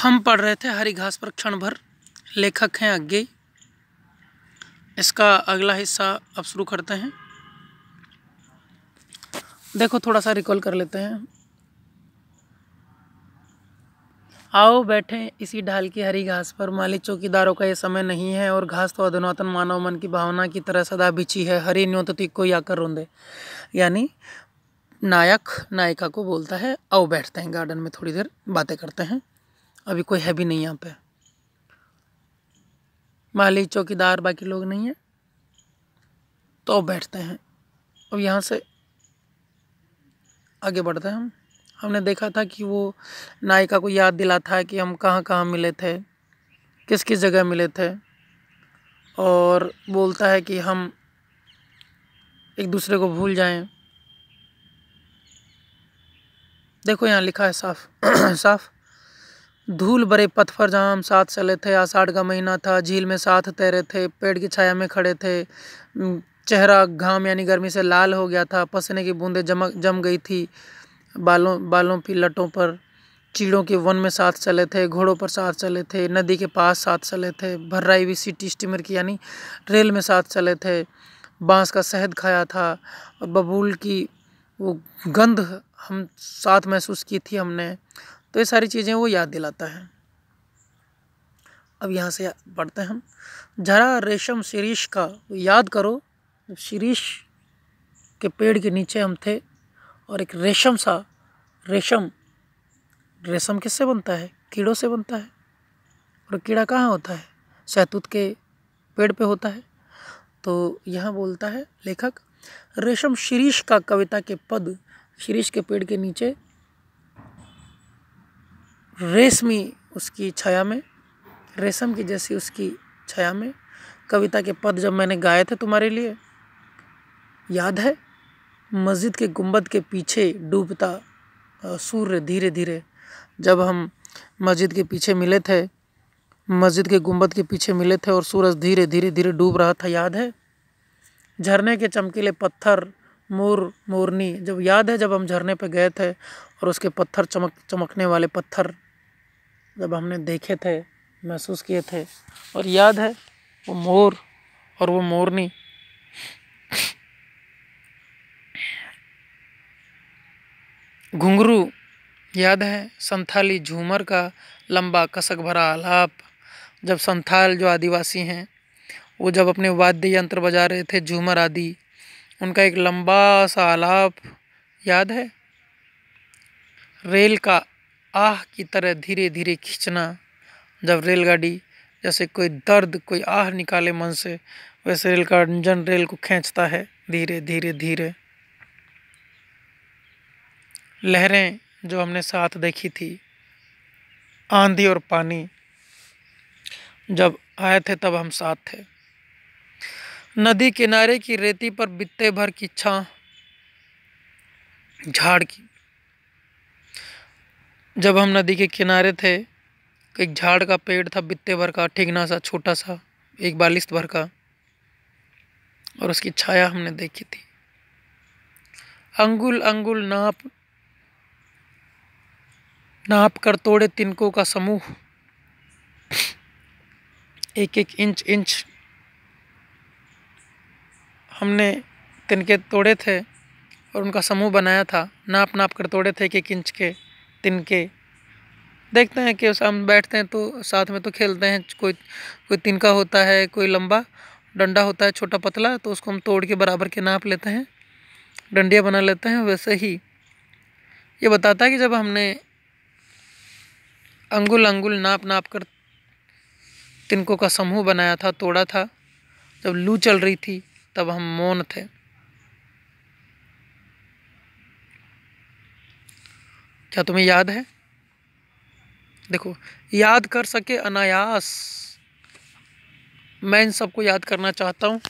हम पढ़ रहे थे हरी घास पर क्षण भर लेखक हैं अज्ञे इसका अगला हिस्सा अब शुरू करते हैं देखो थोड़ा सा रिकॉल कर लेते हैं आओ बैठे इसी ढाल की हरी घास पर माली चौकीदारों का ये समय नहीं है और घास तो अधुनातन मानव मन की भावना की तरह सदा बिछी है हरी न्योतती को कर रोंदे यानी नायक नायिका को बोलता है आओ बैठते हैं गार्डन में थोड़ी देर बातें करते हैं अभी कोई है भी नहीं यहाँ पे माली चौकीदार बाकी लोग नहीं हैं तो बैठते हैं अब यहाँ से आगे बढ़ते हैं हम हमने देखा था कि वो नायिका को याद दिला था कि हम कहाँ कहाँ मिले थे किस किस जगह मिले थे और बोलता है कि हम एक दूसरे को भूल जाएं देखो यहाँ लिखा है साफ साफ धूल भरे पथ पर जहाँ हम साथ चले थे आषाढ़ का महीना था झील में साथ तैरे थे पेड़ की छाया में खड़े थे चेहरा घाम यानी गर्मी से लाल हो गया था पसीने की बूंदें जमक जम गई थी बालों बालों की लटों पर चीड़ों के वन में साथ चले थे घोड़ों पर साथ चले थे नदी के पास साथ चले थे भर्राई हुई सिटी स्टीमर की यानी रेल में साथ चले थे बांस का शहद खाया था और बबूल की वो गंध हम साथ महसूस की थी हमने तो ये सारी चीज़ें वो याद दिलाता है अब यहाँ से पढ़ते हैं हम जरा रेशम शीरीष का याद करो शीरीष के पेड़ के नीचे हम थे और एक रेशम सा रेशम रेशम किससे बनता है कीड़ों से बनता है और कीड़ा कहाँ होता है शहतूत के पेड़ पे होता है तो यहाँ बोलता है लेखक रेशम शीरीष का कविता के पद शीरीष के पेड़ के नीचे रेशमी उसकी छाया में रेशम की जैसी उसकी छाया में कविता के पद जब मैंने गाए थे तुम्हारे लिए याद है मस्जिद के गुंबद के पीछे डूबता सूर्य धीरे धीरे जब हम मस्जिद के पीछे मिले थे मस्जिद के गुंबद के पीछे मिले थे और सूरज धीरे धीरे धीरे डूब रहा था याद है झरने के चमकीले पत्थर मोर मोरनी जब याद है जब हम झरने पर गए थे और उसके पत्थर चमक चमकने वाले पत्थर जब हमने देखे थे महसूस किए थे और याद है वो मोर और वो मोरनी घुंगरू याद है संथाली झूमर का लंबा कसक भरा आलाप जब संथाल जो आदिवासी हैं वो जब अपने वाद्य यंत्र बजा रहे थे झूमर आदि उनका एक लंबा सा आलाप याद है रेल का आह की तरह धीरे धीरे खींचना जब रेलगाड़ी जैसे कोई दर्द कोई आह निकाले मन से वैसे रेल का इंजन रेल को खींचता है धीरे धीरे धीरे लहरें जो हमने साथ देखी थी आंधी और पानी जब आए थे तब हम साथ थे नदी किनारे की रेती पर बित्ते भर की छाँ झाड़ की जब हम नदी के किनारे थे एक झाड़ का पेड़ था बित्ते भर का ठिकना सा छोटा सा एक बालिश भर का और उसकी छाया हमने देखी थी अंगुल अंगुल नाप नाप कर तोड़े तिनकों का समूह एक एक इंच इंच हमने तिनके तोड़े थे और उनका समूह बनाया था नाप नाप कर तोड़े थे एक एक इंच के तिनके देखते हैं कि सामने बैठते हैं तो साथ में तो खेलते हैं कोई कोई तिनका होता है कोई लंबा डंडा होता है छोटा पतला तो उसको हम तोड़ के बराबर के नाप लेते हैं डंडियाँ बना लेते हैं वैसे ही ये बताता है कि जब हमने अंगुल अंगुल नाप नाप कर तिनकों का समूह बनाया था तोड़ा था जब लू चल रही थी तब हम मौन थे क्या तुम्हें याद है देखो याद कर सके अनायास मैं इन सबको याद करना चाहता हूँ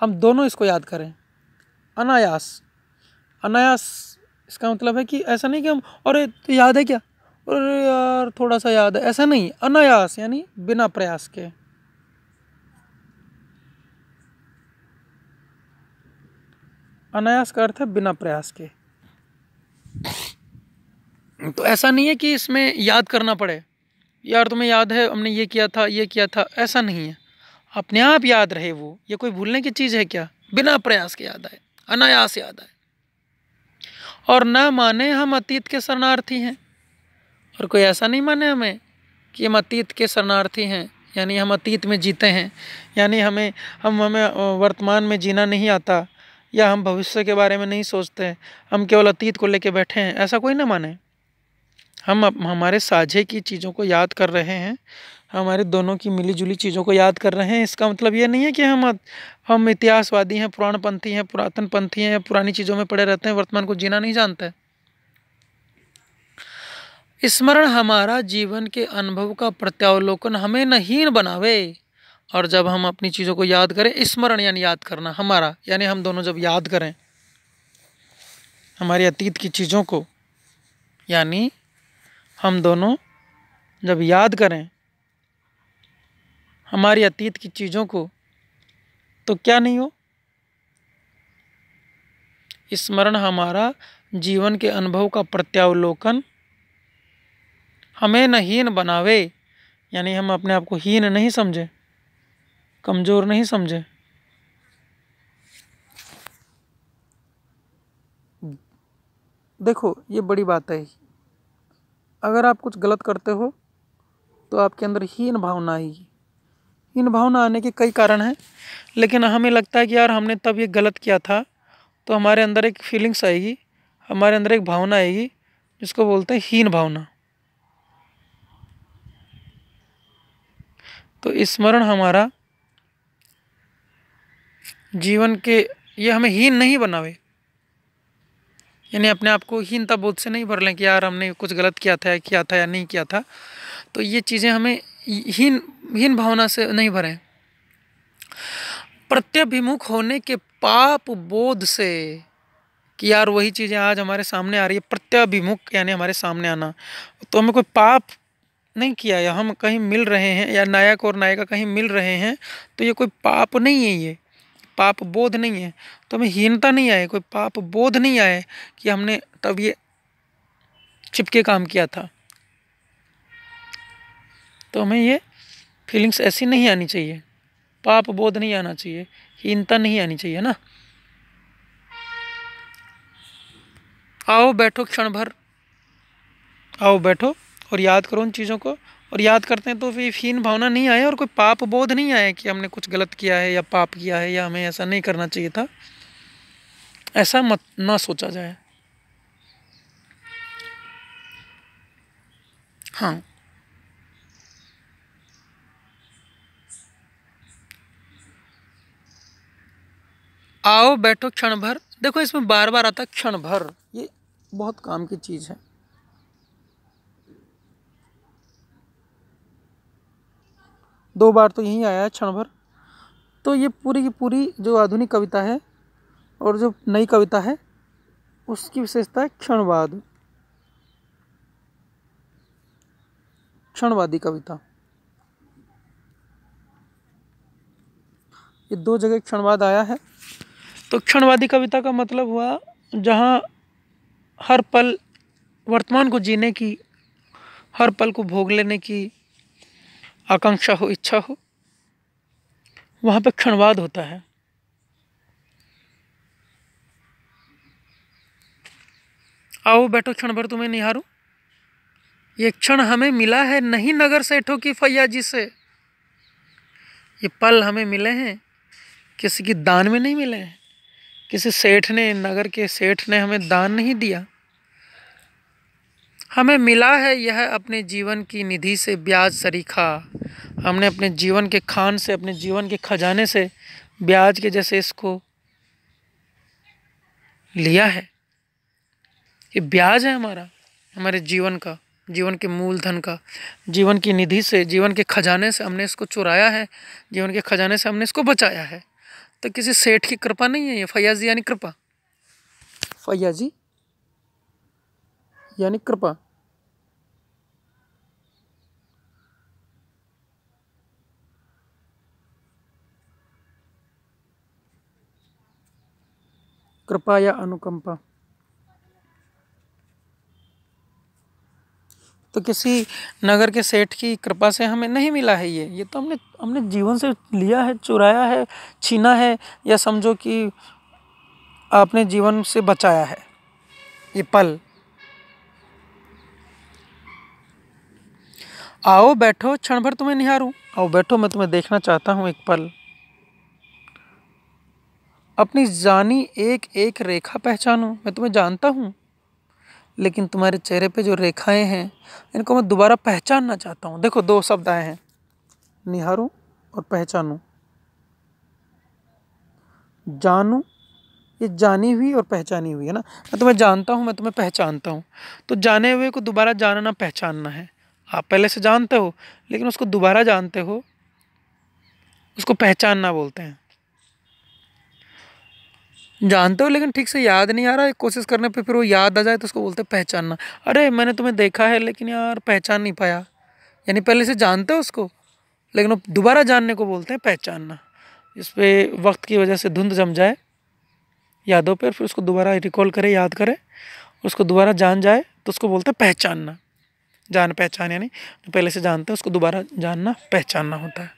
हम दोनों इसको याद करें अनायास अनायास इसका मतलब है कि ऐसा नहीं कि हम अरे तो याद है क्या अरे यार थोड़ा सा याद है ऐसा नहीं अनायास यानी बिना प्रयास के अनायास का अर्थ है बिना प्रयास के तो ऐसा नहीं है कि इसमें याद करना पड़े यार तुम्हें याद है हमने ये किया था ये किया था ऐसा नहीं है अपने आप याद रहे वो ये कोई भूलने की चीज़ है क्या बिना प्रयास के याद आए अनायास याद आए और न माने हम अतीत के शरणार्थी हैं और कोई ऐसा नहीं माने हमें कि हम अतीत के शरणार्थी हैं यानी हम अतीत में जीते हैं यानी हमें हम हमें वर्तमान में जीना नहीं आता या हम भविष्य के बारे में नहीं सोचते हम केवल अतीत को लेके बैठे हैं ऐसा कोई ना माने हम हमारे साझे की चीज़ों को याद कर रहे हैं हमारे दोनों की मिली जुली चीज़ों को याद कर रहे हैं इसका मतलब ये नहीं है कि हम हम इतिहासवादी हैं पुराणपंथी हैं पुरातनपंथी हैं पुरानी चीज़ों में पड़े रहते हैं वर्तमान को जीना नहीं जानते स्मरण हमारा जीवन के अनुभव का प्रत्यावलोकन हमें नहीं बनावे और जब हम अपनी चीज़ों को याद करें स्मरण यानी याद करना हमारा यानी हम दोनों जब याद करें हमारे अतीत की चीज़ों को यानी हम दोनों जब याद करें हमारी अतीत की चीज़ों को तो क्या नहीं हो स्मरण हमारा जीवन के अनुभव का प्रत्यावलोकन हमें न हीन बनावे यानी हम अपने आप को हीन नहीं समझे कमज़ोर नहीं समझे देखो ये बड़ी बात है अगर आप कुछ गलत करते हो तो आपके अंदर हीन भावना आएगी हीन भावना आने के कई कारण हैं लेकिन हमें लगता है कि यार हमने तब ये गलत किया था तो हमारे अंदर एक फीलिंग्स आएगी हमारे अंदर एक भावना आएगी जिसको बोलते हैं हीन भावना तो स्मरण हमारा जीवन के ये हमें हीन नहीं बनावे यानी अपने आप को हीनता बोध से नहीं भर लें कि यार हमने कुछ गलत किया था किया था या नहीं किया था तो ये चीज़ें हमें हीन हीन भावना से नहीं भरें प्रत्यभिमुख होने के पाप बोध से कि यार वही चीज़ें आज हमारे सामने आ रही है प्रत्यभिमुख यानी हमारे सामने आना तो हमें कोई पाप नहीं किया या हम कहीं मिल रहे हैं या नायक और नायिका कहीं मिल रहे हैं तो ये कोई पाप नहीं है ये पाप बोध नहीं है तो हमें हीनता नहीं आए कोई पाप बोध नहीं आए कि हमने तब ये चिपके काम किया था तो हमें ये फीलिंग्स ऐसी नहीं आनी चाहिए पाप बोध नहीं आना चाहिए हीनता नहीं आनी चाहिए ना आओ बैठो क्षण भर आओ बैठो और याद करो उन चीज़ों को और याद करते हैं तो फिर हीन भावना नहीं आए और कोई पाप बोध नहीं आए कि हमने कुछ गलत किया है या पाप किया है या हमें ऐसा नहीं करना चाहिए था ऐसा मत ना सोचा जाए हाँ आओ बैठो क्षण भर देखो इसमें बार बार आता है क्षण भर ये बहुत काम की चीज़ है दो बार तो यहीं आया है क्षण भर तो ये पूरी की पूरी जो आधुनिक कविता है और जो नई कविता है उसकी विशेषता है क्षणवाद क्षणवादी कविता ये दो जगह क्षणवाद आया है तो क्षणवादी कविता का मतलब हुआ जहाँ हर पल वर्तमान को जीने की हर पल को भोग लेने की आकांक्षा हो इच्छा हो वहाँ पर क्षणवाद होता है आओ बैठो क्षण भर तुम्हें निहारू ये क्षण हमें मिला है नहीं नगर सेठों की फैया जी से ये पल हमें मिले हैं किसी की दान में नहीं मिले हैं किसी सेठ ने नगर के सेठ ने हमें दान नहीं दिया हमें मिला है यह अपने जीवन की निधि से ब्याज सरीखा हमने अपने जीवन के खान से अपने जीवन के खजाने से ब्याज के जैसे इसको लिया है ये ब्याज है हमारा हमारे जीवन का जीवन के मूलधन का जीवन की निधि से जीवन के खजाने से हमने इसको चुराया है जीवन के खजाने से हमने इसको बचाया है तो किसी सेठ की कृपा नहीं है ये फैयाजी यानी कृपा फैयाजी यानी कृपा कृपा या अनुकंपा तो किसी नगर के सेठ की कृपा से हमें नहीं मिला है ये ये तो हमने हमने जीवन से लिया है चुराया है छीना है या समझो कि आपने जीवन से बचाया है ये पल आओ बैठो क्षण भर तुम्हें निहारूं आओ बैठो मैं तुम्हें देखना चाहता हूँ एक पल अपनी जानी एक एक रेखा पहचानूँ मैं तुम्हें जानता हूँ लेकिन तुम्हारे चेहरे पे जो रेखाएं हैं इनको मैं दोबारा पहचानना चाहता हूँ देखो दो शब्द आए हैं निहारूँ और पहचानूँ जानूँ ये जानी हुई और पहचानी हुई है ना मैं तुम्हें जानता हूँ मैं तुम्हें पहचानता हूँ तो जाने हुए को दोबारा जानना पहचानना है आप पहले से जानते हो लेकिन उसको दोबारा जानते हो उसको पहचानना बोलते हैं जानते हो लेकिन ठीक से याद नहीं आ रहा है कोशिश करने पे फिर वो याद आ जाए तो उसको बोलते हैं पहचानना अरे मैंने तुम्हें देखा है लेकिन यार पहचान नहीं पाया यानी पहले से जानते हो उसको लेकिन वो दोबारा जानने को बोलते हैं पहचानना इस पर वक्त की वजह से धुंध जम जाए यादों पर फिर उसको दोबारा रिकॉल करे याद करे उसको दोबारा जान जाए तो उसको बोलते हैं पहचानना जान पहचान यानी पहले से जानते हैं उसको दोबारा जानना पहचानना होता है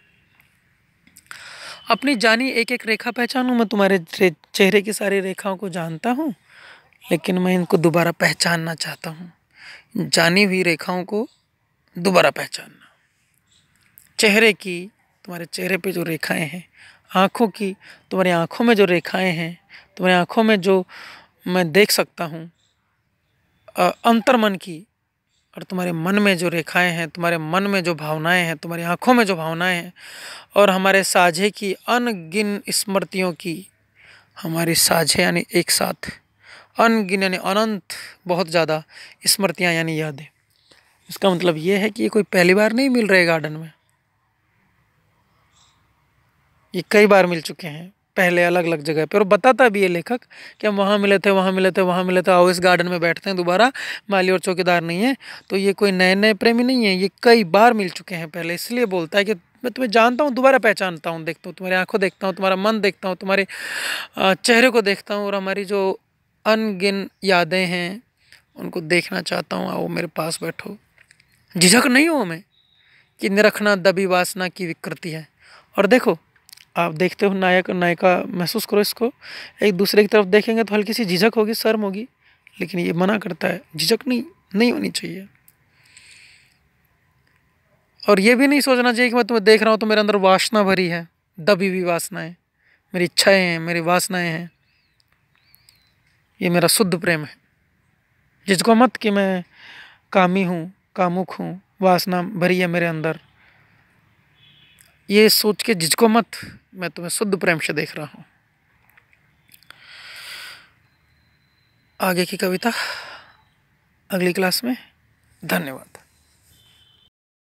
अपनी जानी एक एक रेखा पहचानूँ मैं तुम्हारे चेहरे की सारी रेखाओं को जानता हूँ लेकिन मैं इनको दोबारा पहचानना चाहता हूँ जानी हुई रेखाओं को दोबारा पहचानना चेहरे की तुम्हारे चेहरे पे जो रेखाएं हैं आँखों की तुम्हारी आँखों में जो रेखाएं हैं तुम्हारी आँखों में जो मैं देख सकता हूँ अंतर्मन की और तुम्हारे मन में जो रेखाएं हैं तुम्हारे मन में जो भावनाएं हैं तुम्हारी आँखों में जो भावनाएं हैं और हमारे साझे की अनगिन स्मृतियों की हमारे साझे यानी एक साथ अनगिन यानी अनंत बहुत ज़्यादा स्मृतियाँ यानी यादें इसका मतलब ये है कि ये कोई पहली बार नहीं मिल रहे गार्डन में ये कई बार मिल चुके हैं पहले अलग अलग जगह पर और बताता भी है लेखक कि हम वहाँ मिले थे वहाँ मिले थे वहाँ मिले थे आओ इस गार्डन में बैठते हैं दोबारा माली और चौकीदार नहीं है तो ये कोई नए नए प्रेमी नहीं है ये कई बार मिल चुके हैं पहले इसलिए बोलता है कि मैं तुम्हें जानता हूँ दोबारा पहचानता हूँ देखता हूँ तुम्हारी आँखों देखता हूँ तुम्हारा मन देखता हूँ तुम्हारे चेहरे को देखता हूँ और हमारी जो अनगिन यादें हैं उनको देखना चाहता हूँ आओ मेरे पास बैठो झिझक नहीं हो हमें कि निरखना दबी वासना की विकृति है और देखो आप देखते हो नायक नायिका महसूस करो इसको एक दूसरे की तरफ देखेंगे तो हल्की सी झिझक होगी शर्म होगी लेकिन ये मना करता है झिझक नहीं नहीं होनी चाहिए और ये भी नहीं सोचना चाहिए कि मैं तुम्हें देख रहा हूँ तो मेरे अंदर वासना भरी है दबी हुई वासनाएं मेरी इच्छाएं हैं मेरी वासनाएं हैं ये मेरा शुद्ध प्रेम है जिसको मत कि मैं कामी हूँ कामुक हूँ वासना भरी है मेरे अंदर ये सोच के जिसको मत मैं तुम्हें शुद्ध प्रेम से देख रहा हूँ आगे की कविता अगली क्लास में धन्यवाद